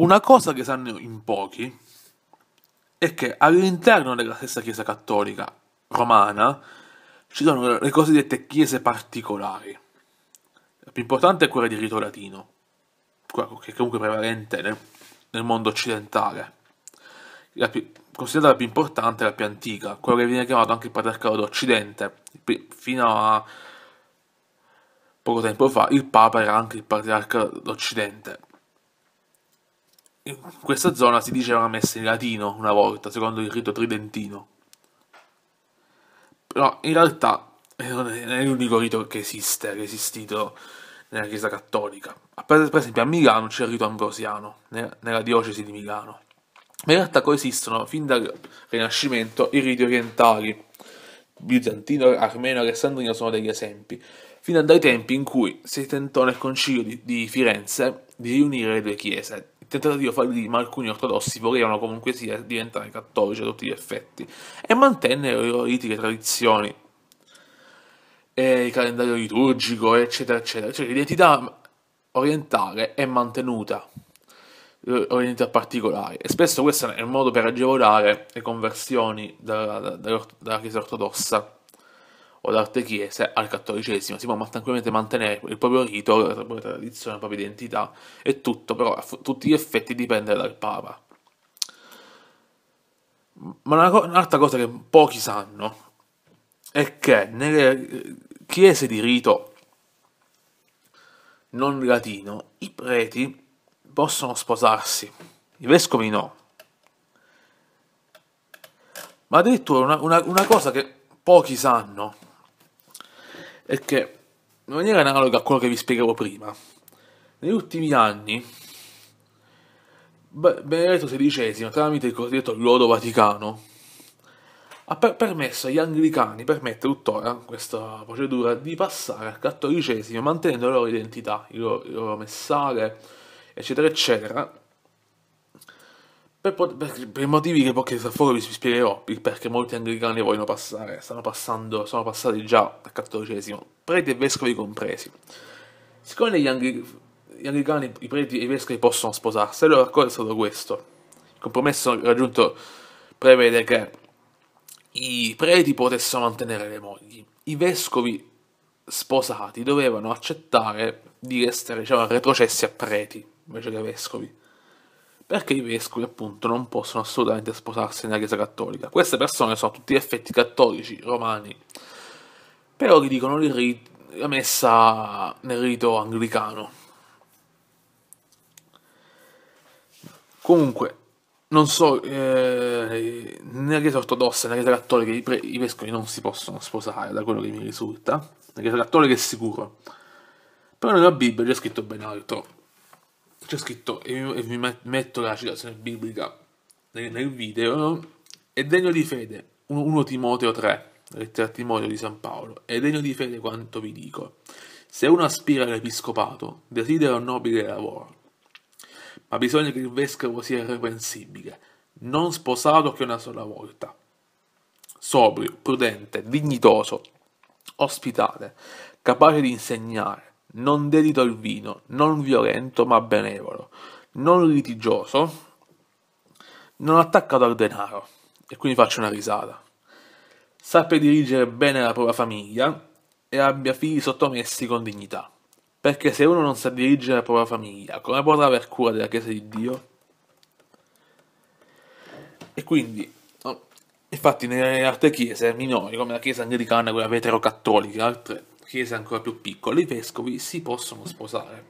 Una cosa che sanno in pochi è che all'interno della stessa Chiesa cattolica romana ci sono le cosiddette chiese particolari. La più importante è quella di rito latino, che è comunque prevalente nel, nel mondo occidentale. La più, considerata la più importante la più antica, quella che viene chiamata anche il patriarcato d'Occidente. Fino a poco tempo fa il Papa era anche il patriarca d'Occidente questa zona si diceva messa in latino una volta, secondo il rito tridentino. Però in realtà eh, non è l'unico rito che esiste, che è esistito nella Chiesa Cattolica. Per esempio a Milano c'è il rito ambrosiano, nella diocesi di Milano. Ma in realtà coesistono fin dal Rinascimento i riti orientali. Bizantino, armeno e alessandrino sono degli esempi, fino a dai tempi in cui si tentò nel concilio di, di Firenze di riunire le due chiese, il tentativo fallì, ma alcuni ortodossi volevano comunque sia diventare cattolici a tutti gli effetti e mantennero le loro riti tradizioni, e il calendario liturgico, eccetera, eccetera. Cioè l'identità orientale è mantenuta, eh, orientità particolare. e spesso questo è un modo per agevolare le conversioni dalla, dalla, dalla Chiesa ortodossa o da chiese al cattolicesimo, si può tranquillamente mantenere il proprio rito, la propria tradizione, la propria identità e tutto, però a tutti gli effetti dipende dal Papa. Ma una co- un'altra cosa che pochi sanno è che nelle chiese di rito non latino i preti possono sposarsi, i vescovi no. Ma addirittura una, una, una cosa che pochi sanno è che, in maniera analoga a quello che vi spiegavo prima, negli ultimi anni Benedetto XVI, tramite il cosiddetto Lodo Vaticano, ha per permesso agli anglicani, permette tuttora questa procedura, di passare al cattolicesimo mantenendo la loro identità, il loro, il loro messale, eccetera, eccetera, per, per, per, motivi che poi che tra vi spiegherò, perché molti anglicani vogliono passare, stanno passando, sono passati già al cattolicesimo, preti e vescovi compresi. Siccome gli, angli, gli anglicani, i preti e i vescovi possono sposarsi, allora l'accordo è stato questo. Il compromesso raggiunto prevede che i preti potessero mantenere le mogli, i vescovi sposati dovevano accettare di essere diciamo, retrocessi a preti invece che a vescovi perché i vescovi appunto non possono assolutamente sposarsi nella Chiesa Cattolica. Queste persone sono tutti effetti cattolici, romani, però ridicono rit- la messa nel rito anglicano. Comunque, non so, eh, nella Chiesa ortodossa e nella Chiesa cattolica i, pre- i, vescovi non si possono sposare, da quello che mi risulta. Nella Chiesa cattolica è sicuro. Però nella Bibbia c'è scritto ben altro c'è scritto, e vi metto la citazione biblica nel, nel video, no? è degno di fede, 1 Timoteo 3, lettera a Timoteo di San Paolo, è degno di fede quanto vi dico. Se uno aspira all'episcopato, desidera un nobile lavoro, ma bisogna che il vescovo sia irreprensibile, non sposato che una sola volta, sobrio, prudente, dignitoso, ospitale, capace di insegnare, non dedito al vino, non violento ma benevolo, non litigioso, non attaccato al denaro, e quindi faccio una risata. Sappia dirigere bene la propria famiglia e abbia figli sottomessi con dignità. Perché se uno non sa dirigere la propria famiglia, come potrà aver cura della Chiesa di Dio? E quindi, infatti, nelle altre chiese minori, come la Chiesa anglicana, quella vetero-cattolica, altre chiese ancora più piccole, i vescovi si possono sposare.